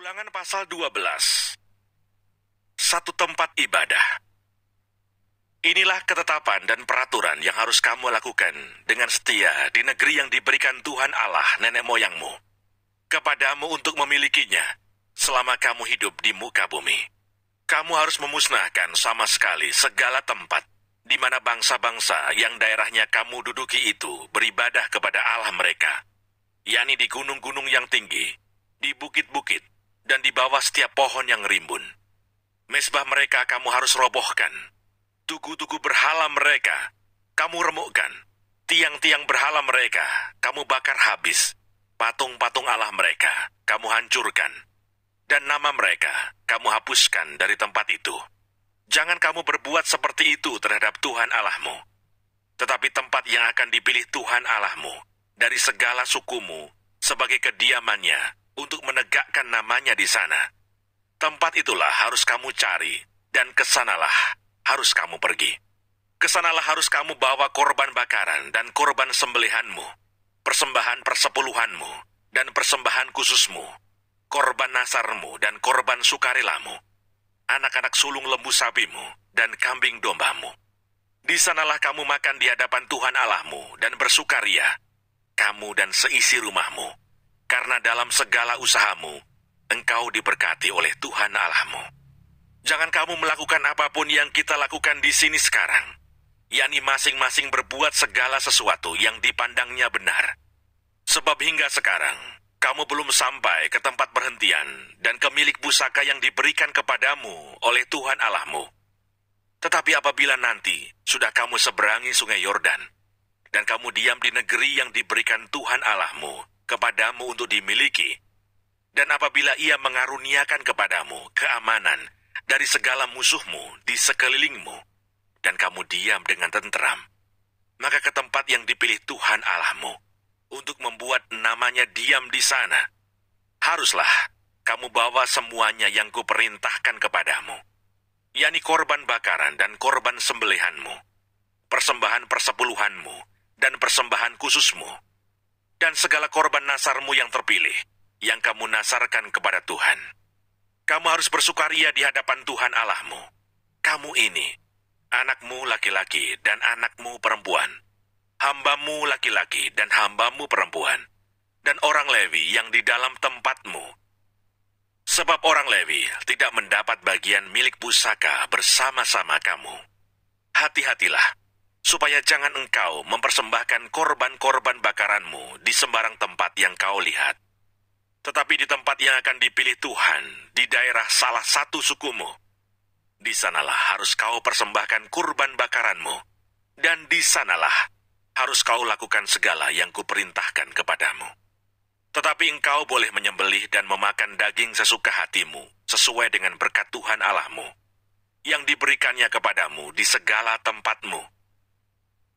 Ulangan pasal 12. Satu tempat ibadah. Inilah ketetapan dan peraturan yang harus kamu lakukan dengan setia di negeri yang diberikan Tuhan Allah nenek moyangmu. Kepadamu untuk memilikinya selama kamu hidup di muka bumi. Kamu harus memusnahkan sama sekali segala tempat di mana bangsa-bangsa yang daerahnya kamu duduki itu beribadah kepada Allah mereka, yakni di gunung-gunung yang tinggi, di bukit-bukit, dan di bawah setiap pohon yang rimbun. Mesbah mereka kamu harus robohkan. Tugu-tugu berhala mereka kamu remukkan. Tiang-tiang berhala mereka kamu bakar habis. Patung-patung Allah mereka kamu hancurkan. Dan nama mereka kamu hapuskan dari tempat itu. Jangan kamu berbuat seperti itu terhadap Tuhan Allahmu. Tetapi tempat yang akan dipilih Tuhan Allahmu dari segala sukumu sebagai kediamannya untuk menegakkan namanya di sana. Tempat itulah harus kamu cari, dan kesanalah harus kamu pergi. Kesanalah harus kamu bawa korban bakaran dan korban sembelihanmu, persembahan persepuluhanmu, dan persembahan khususmu, korban nasarmu dan korban sukarelamu, anak-anak sulung lembu sabimu dan kambing dombamu. Di sanalah kamu makan di hadapan Tuhan Allahmu dan bersukaria, kamu dan seisi rumahmu karena dalam segala usahamu, engkau diberkati oleh Tuhan Allahmu. Jangan kamu melakukan apapun yang kita lakukan di sini sekarang, yakni masing-masing berbuat segala sesuatu yang dipandangnya benar. Sebab hingga sekarang, kamu belum sampai ke tempat perhentian dan ke milik pusaka yang diberikan kepadamu oleh Tuhan Allahmu. Tetapi apabila nanti sudah kamu seberangi sungai Yordan, dan kamu diam di negeri yang diberikan Tuhan Allahmu, kepadamu untuk dimiliki, dan apabila ia mengaruniakan kepadamu keamanan dari segala musuhmu di sekelilingmu, dan kamu diam dengan tentram, maka ke tempat yang dipilih Tuhan Allahmu untuk membuat namanya diam di sana, haruslah kamu bawa semuanya yang kuperintahkan kepadamu, yakni korban bakaran dan korban sembelihanmu, persembahan persepuluhanmu, dan persembahan khususmu dan segala korban nasarmu yang terpilih, yang kamu nasarkan kepada Tuhan. Kamu harus bersukaria di hadapan Tuhan Allahmu. Kamu ini, anakmu laki-laki dan anakmu perempuan, hambamu laki-laki dan hambamu perempuan, dan orang Lewi yang di dalam tempatmu. Sebab orang Lewi tidak mendapat bagian milik pusaka bersama-sama kamu. Hati-hatilah supaya jangan engkau mempersembahkan korban-korban bakaranmu di sembarang tempat yang kau lihat. Tetapi di tempat yang akan dipilih Tuhan, di daerah salah satu sukumu, di sanalah harus kau persembahkan kurban bakaranmu, dan di sanalah harus kau lakukan segala yang kuperintahkan kepadamu. Tetapi engkau boleh menyembelih dan memakan daging sesuka hatimu, sesuai dengan berkat Tuhan Allahmu, yang diberikannya kepadamu di segala tempatmu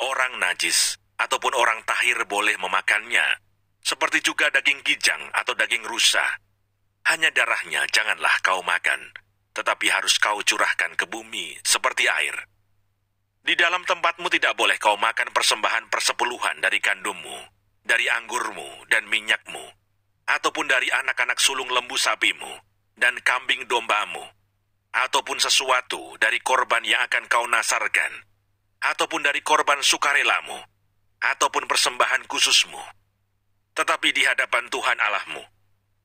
orang najis ataupun orang tahir boleh memakannya, seperti juga daging kijang atau daging rusa. Hanya darahnya janganlah kau makan, tetapi harus kau curahkan ke bumi seperti air. Di dalam tempatmu tidak boleh kau makan persembahan persepuluhan dari kandungmu, dari anggurmu dan minyakmu, ataupun dari anak-anak sulung lembu sapimu dan kambing dombamu, ataupun sesuatu dari korban yang akan kau nasarkan, ataupun dari korban sukarelamu, ataupun persembahan khususmu. Tetapi di hadapan Tuhan Allahmu,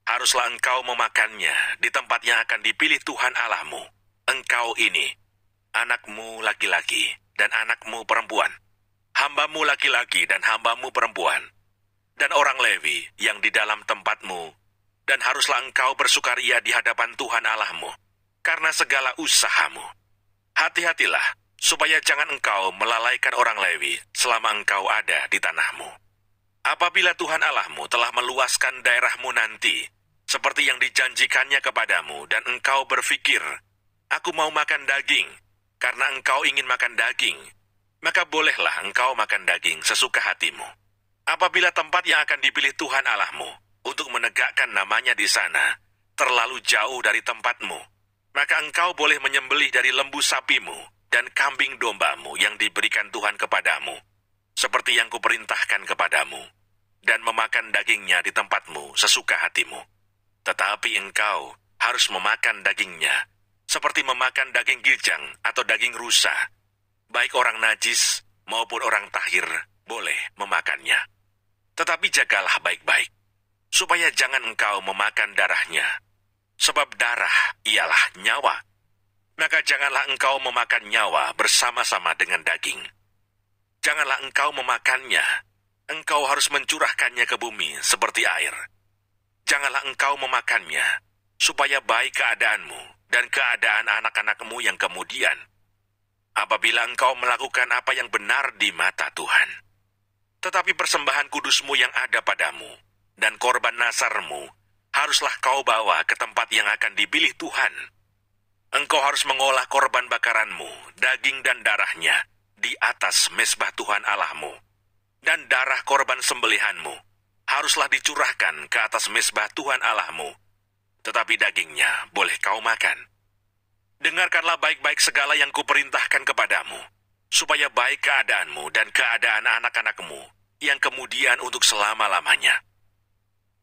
haruslah engkau memakannya di tempat yang akan dipilih Tuhan Allahmu. Engkau ini, anakmu laki-laki dan anakmu perempuan, hambamu laki-laki dan hambamu perempuan, dan orang Lewi yang di dalam tempatmu, dan haruslah engkau bersukaria di hadapan Tuhan Allahmu, karena segala usahamu. Hati-hatilah supaya jangan engkau melalaikan orang Lewi selama engkau ada di tanahmu. Apabila Tuhan Allahmu telah meluaskan daerahmu nanti, seperti yang dijanjikannya kepadamu, dan engkau berpikir, Aku mau makan daging, karena engkau ingin makan daging, maka bolehlah engkau makan daging sesuka hatimu. Apabila tempat yang akan dipilih Tuhan Allahmu untuk menegakkan namanya di sana terlalu jauh dari tempatmu, maka engkau boleh menyembelih dari lembu sapimu dan kambing dombamu yang diberikan Tuhan kepadamu, seperti yang kuperintahkan kepadamu, dan memakan dagingnya di tempatmu sesuka hatimu. Tetapi engkau harus memakan dagingnya, seperti memakan daging girjang atau daging rusa. Baik orang najis maupun orang tahir boleh memakannya. Tetapi jagalah baik-baik, supaya jangan engkau memakan darahnya. Sebab darah ialah nyawa maka janganlah engkau memakan nyawa bersama-sama dengan daging. Janganlah engkau memakannya, engkau harus mencurahkannya ke bumi seperti air. Janganlah engkau memakannya, supaya baik keadaanmu dan keadaan anak-anakmu yang kemudian, apabila engkau melakukan apa yang benar di mata Tuhan. Tetapi persembahan kudusmu yang ada padamu, dan korban nasarmu, haruslah kau bawa ke tempat yang akan dipilih Tuhan, engkau harus mengolah korban bakaranmu, daging dan darahnya, di atas mesbah Tuhan Allahmu. Dan darah korban sembelihanmu haruslah dicurahkan ke atas mesbah Tuhan Allahmu, tetapi dagingnya boleh kau makan. Dengarkanlah baik-baik segala yang kuperintahkan kepadamu, supaya baik keadaanmu dan keadaan anak-anakmu yang kemudian untuk selama-lamanya.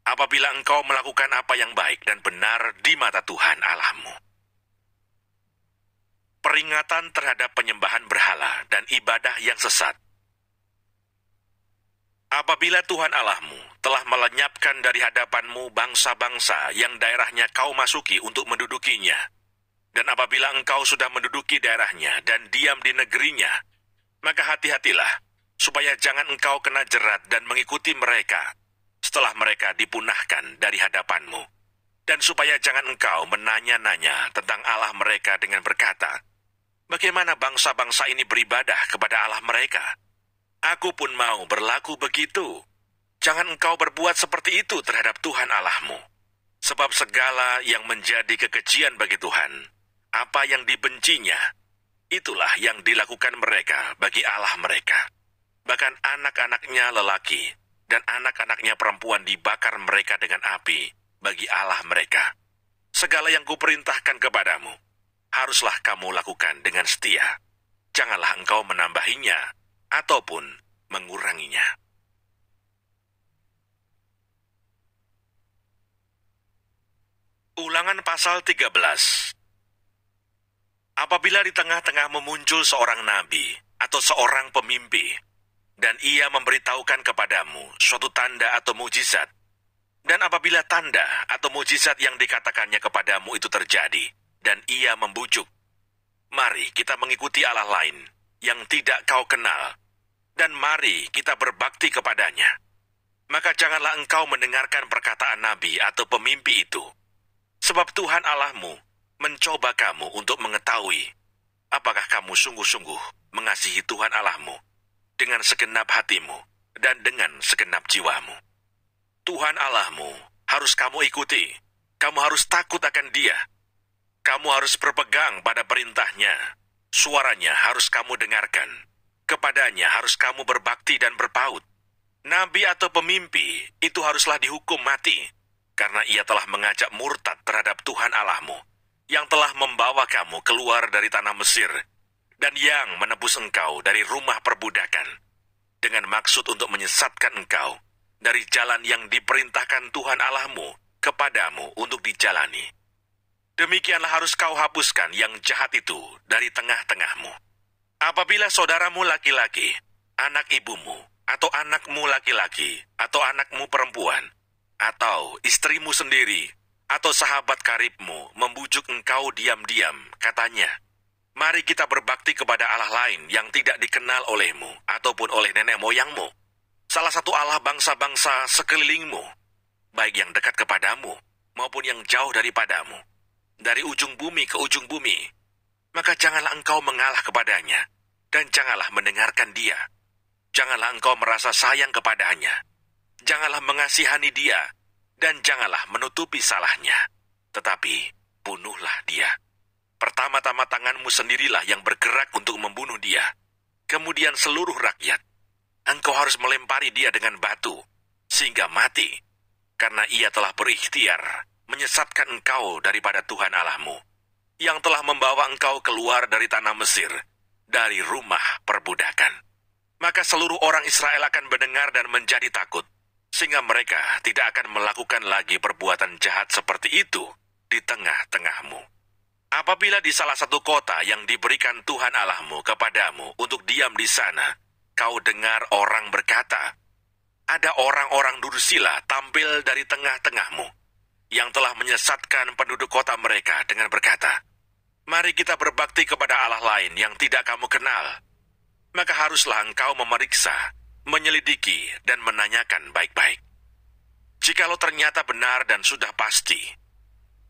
Apabila engkau melakukan apa yang baik dan benar di mata Tuhan Allahmu peringatan terhadap penyembahan berhala dan ibadah yang sesat. Apabila Tuhan Allahmu telah melenyapkan dari hadapanmu bangsa-bangsa yang daerahnya kau masuki untuk mendudukinya, dan apabila engkau sudah menduduki daerahnya dan diam di negerinya, maka hati-hatilah supaya jangan engkau kena jerat dan mengikuti mereka setelah mereka dipunahkan dari hadapanmu, dan supaya jangan engkau menanya-nanya tentang Allah mereka dengan berkata, bagaimana bangsa-bangsa ini beribadah kepada Allah mereka. Aku pun mau berlaku begitu. Jangan engkau berbuat seperti itu terhadap Tuhan Allahmu. Sebab segala yang menjadi kekejian bagi Tuhan, apa yang dibencinya, itulah yang dilakukan mereka bagi Allah mereka. Bahkan anak-anaknya lelaki dan anak-anaknya perempuan dibakar mereka dengan api bagi Allah mereka. Segala yang kuperintahkan kepadamu, haruslah kamu lakukan dengan setia. Janganlah engkau menambahinya ataupun menguranginya. Ulangan pasal 13 Apabila di tengah-tengah memuncul seorang nabi atau seorang pemimpi, dan ia memberitahukan kepadamu suatu tanda atau mujizat, dan apabila tanda atau mujizat yang dikatakannya kepadamu itu terjadi, dan ia membujuk. Mari kita mengikuti Allah lain yang tidak kau kenal, dan mari kita berbakti kepadanya. Maka janganlah engkau mendengarkan perkataan nabi atau pemimpi itu, sebab Tuhan Allahmu mencoba kamu untuk mengetahui apakah kamu sungguh-sungguh mengasihi Tuhan Allahmu dengan segenap hatimu dan dengan segenap jiwamu. Tuhan Allahmu harus kamu ikuti, kamu harus takut akan Dia kamu harus berpegang pada perintahnya. Suaranya harus kamu dengarkan. Kepadanya harus kamu berbakti dan berpaut. Nabi atau pemimpi itu haruslah dihukum mati, karena ia telah mengajak murtad terhadap Tuhan Allahmu, yang telah membawa kamu keluar dari tanah Mesir, dan yang menebus engkau dari rumah perbudakan, dengan maksud untuk menyesatkan engkau dari jalan yang diperintahkan Tuhan Allahmu kepadamu untuk dijalani demikianlah harus kau hapuskan yang jahat itu dari tengah-tengahmu. Apabila saudaramu laki-laki, anak ibumu, atau anakmu laki-laki, atau anakmu perempuan, atau istrimu sendiri, atau sahabat karibmu membujuk engkau diam-diam, katanya, Mari kita berbakti kepada Allah lain yang tidak dikenal olehmu ataupun oleh nenek moyangmu. Salah satu Allah bangsa-bangsa sekelilingmu, baik yang dekat kepadamu maupun yang jauh daripadamu dari ujung bumi ke ujung bumi, maka janganlah engkau mengalah kepadanya, dan janganlah mendengarkan dia. Janganlah engkau merasa sayang kepadanya. Janganlah mengasihani dia, dan janganlah menutupi salahnya. Tetapi, bunuhlah dia. Pertama-tama tanganmu sendirilah yang bergerak untuk membunuh dia. Kemudian seluruh rakyat. Engkau harus melempari dia dengan batu, sehingga mati, karena ia telah berikhtiar menyesatkan engkau daripada Tuhan Allahmu, yang telah membawa engkau keluar dari tanah Mesir, dari rumah perbudakan. Maka seluruh orang Israel akan mendengar dan menjadi takut, sehingga mereka tidak akan melakukan lagi perbuatan jahat seperti itu di tengah-tengahmu. Apabila di salah satu kota yang diberikan Tuhan Allahmu kepadamu untuk diam di sana, kau dengar orang berkata, ada orang-orang dursila tampil dari tengah-tengahmu yang telah menyesatkan penduduk kota mereka dengan berkata, Mari kita berbakti kepada Allah lain yang tidak kamu kenal. Maka haruslah engkau memeriksa, menyelidiki, dan menanyakan baik-baik. Jikalau ternyata benar dan sudah pasti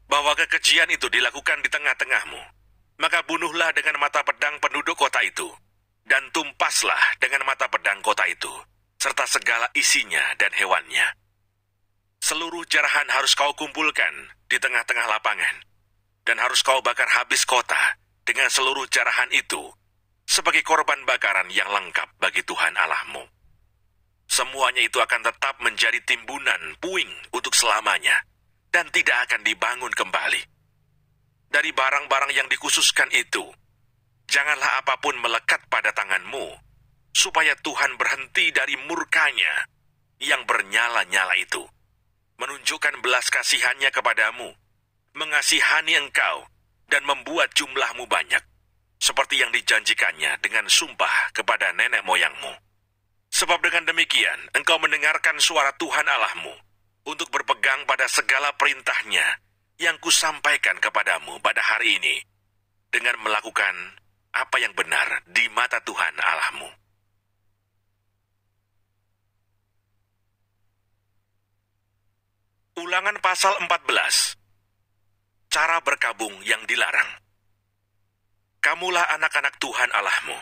bahwa kekejian itu dilakukan di tengah-tengahmu, maka bunuhlah dengan mata pedang penduduk kota itu, dan tumpaslah dengan mata pedang kota itu, serta segala isinya dan hewannya Seluruh jarahan harus kau kumpulkan di tengah-tengah lapangan, dan harus kau bakar habis kota dengan seluruh jarahan itu sebagai korban bakaran yang lengkap bagi Tuhan Allahmu. Semuanya itu akan tetap menjadi timbunan puing untuk selamanya dan tidak akan dibangun kembali. Dari barang-barang yang dikhususkan itu, janganlah apapun melekat pada tanganmu, supaya Tuhan berhenti dari murkanya yang bernyala-nyala itu menunjukkan belas kasihannya kepadamu, mengasihani engkau, dan membuat jumlahmu banyak, seperti yang dijanjikannya dengan sumpah kepada nenek moyangmu. Sebab dengan demikian, engkau mendengarkan suara Tuhan Allahmu untuk berpegang pada segala perintahnya yang kusampaikan kepadamu pada hari ini, dengan melakukan apa yang benar di mata Tuhan Allahmu. Ulangan pasal 14. Cara berkabung yang dilarang. Kamulah anak-anak Tuhan Allahmu.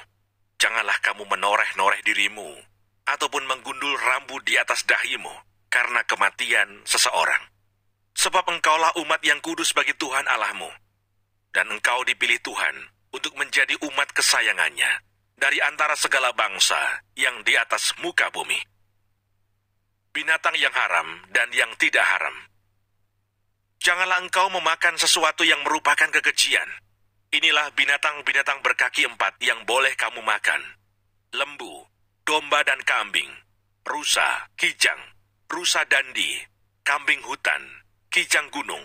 Janganlah kamu menoreh-noreh dirimu, ataupun menggundul rambu di atas dahimu, karena kematian seseorang. Sebab engkaulah umat yang kudus bagi Tuhan Allahmu, dan engkau dipilih Tuhan untuk menjadi umat kesayangannya dari antara segala bangsa yang di atas muka bumi binatang yang haram dan yang tidak haram. Janganlah engkau memakan sesuatu yang merupakan kekejian. Inilah binatang-binatang berkaki empat yang boleh kamu makan. Lembu, domba dan kambing, rusa, kijang, rusa dandi, kambing hutan, kijang gunung,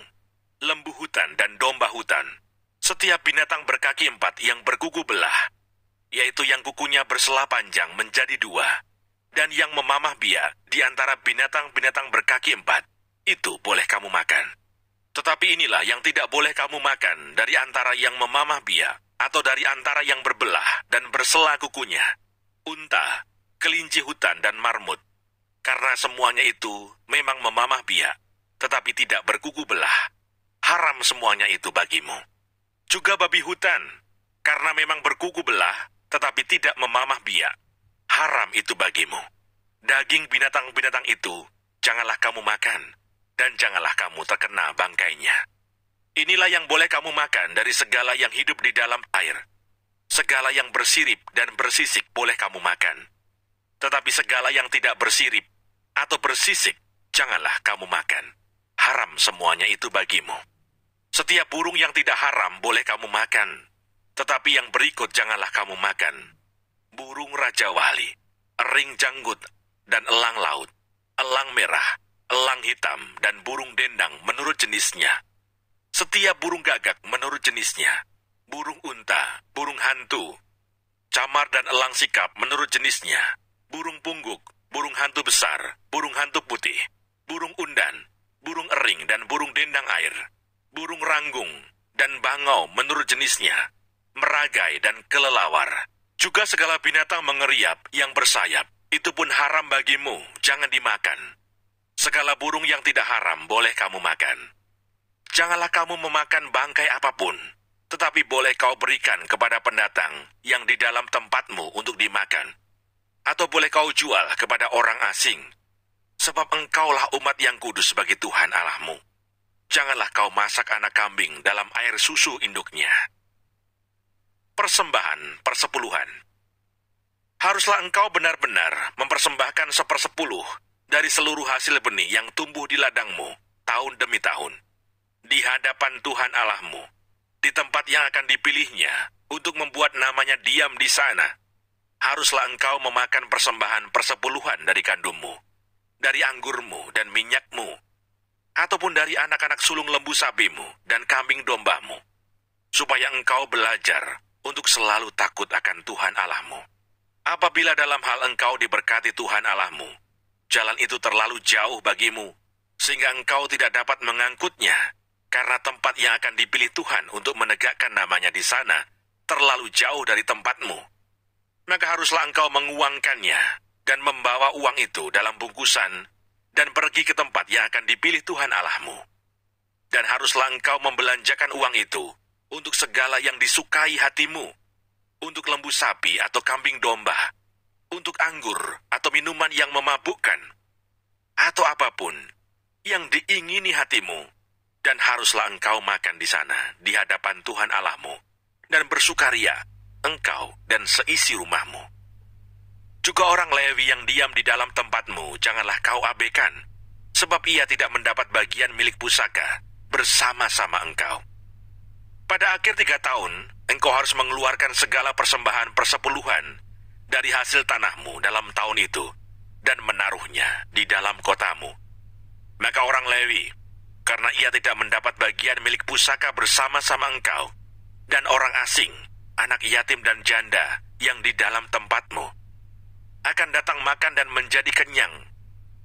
lembu hutan dan domba hutan. Setiap binatang berkaki empat yang berkuku belah, yaitu yang kukunya berselah panjang menjadi dua, dan yang memamah bia di antara binatang-binatang berkaki empat, itu boleh kamu makan. Tetapi inilah yang tidak boleh kamu makan dari antara yang memamah bia atau dari antara yang berbelah dan bersela kukunya, unta, kelinci hutan, dan marmut. Karena semuanya itu memang memamah bia, tetapi tidak berkuku belah. Haram semuanya itu bagimu. Juga babi hutan, karena memang berkuku belah, tetapi tidak memamah biak haram itu bagimu. Daging binatang-binatang itu janganlah kamu makan, dan janganlah kamu terkena bangkainya. Inilah yang boleh kamu makan dari segala yang hidup di dalam air. Segala yang bersirip dan bersisik boleh kamu makan. Tetapi segala yang tidak bersirip atau bersisik, janganlah kamu makan. Haram semuanya itu bagimu. Setiap burung yang tidak haram boleh kamu makan, tetapi yang berikut janganlah kamu makan burung Raja Wali, ring janggut, dan elang laut, elang merah, elang hitam, dan burung dendang menurut jenisnya. Setiap burung gagak menurut jenisnya, burung unta, burung hantu, camar dan elang sikap menurut jenisnya, burung pungguk, burung hantu besar, burung hantu putih, burung undan, burung ering dan burung dendang air, burung ranggung, dan bangau menurut jenisnya, meragai dan kelelawar. Juga segala binatang mengeriap yang bersayap, itu pun haram bagimu, jangan dimakan. Segala burung yang tidak haram boleh kamu makan. Janganlah kamu memakan bangkai apapun, tetapi boleh kau berikan kepada pendatang yang di dalam tempatmu untuk dimakan. Atau boleh kau jual kepada orang asing, sebab engkaulah umat yang kudus bagi Tuhan Allahmu. Janganlah kau masak anak kambing dalam air susu induknya. Persembahan persepuluhan. Haruslah engkau benar-benar mempersembahkan sepersepuluh dari seluruh hasil benih yang tumbuh di ladangmu tahun demi tahun di hadapan Tuhan Allahmu di tempat yang akan dipilihnya untuk membuat namanya diam di sana. Haruslah engkau memakan persembahan persepuluhan dari gandummu, dari anggurmu dan minyakmu, ataupun dari anak-anak sulung lembu sabimu dan kambing dombamu, supaya engkau belajar untuk selalu takut akan Tuhan Allahmu. Apabila dalam hal engkau diberkati Tuhan Allahmu, jalan itu terlalu jauh bagimu, sehingga engkau tidak dapat mengangkutnya, karena tempat yang akan dipilih Tuhan untuk menegakkan namanya di sana terlalu jauh dari tempatmu. Maka haruslah engkau menguangkannya dan membawa uang itu dalam bungkusan dan pergi ke tempat yang akan dipilih Tuhan Allahmu. Dan haruslah engkau membelanjakan uang itu untuk segala yang disukai hatimu, untuk lembu sapi atau kambing domba, untuk anggur atau minuman yang memabukkan, atau apapun yang diingini hatimu, dan haruslah engkau makan di sana di hadapan Tuhan Allahmu, dan bersukaria engkau dan seisi rumahmu. Juga orang Lewi yang diam di dalam tempatmu, janganlah kau abaikan, sebab ia tidak mendapat bagian milik pusaka bersama-sama engkau. Pada akhir tiga tahun, engkau harus mengeluarkan segala persembahan persepuluhan dari hasil tanahmu dalam tahun itu dan menaruhnya di dalam kotamu. Maka orang Lewi, karena ia tidak mendapat bagian milik pusaka bersama-sama engkau, dan orang asing, anak yatim dan janda yang di dalam tempatmu, akan datang makan dan menjadi kenyang,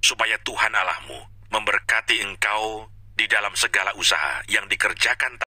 supaya Tuhan Allahmu memberkati engkau di dalam segala usaha yang dikerjakan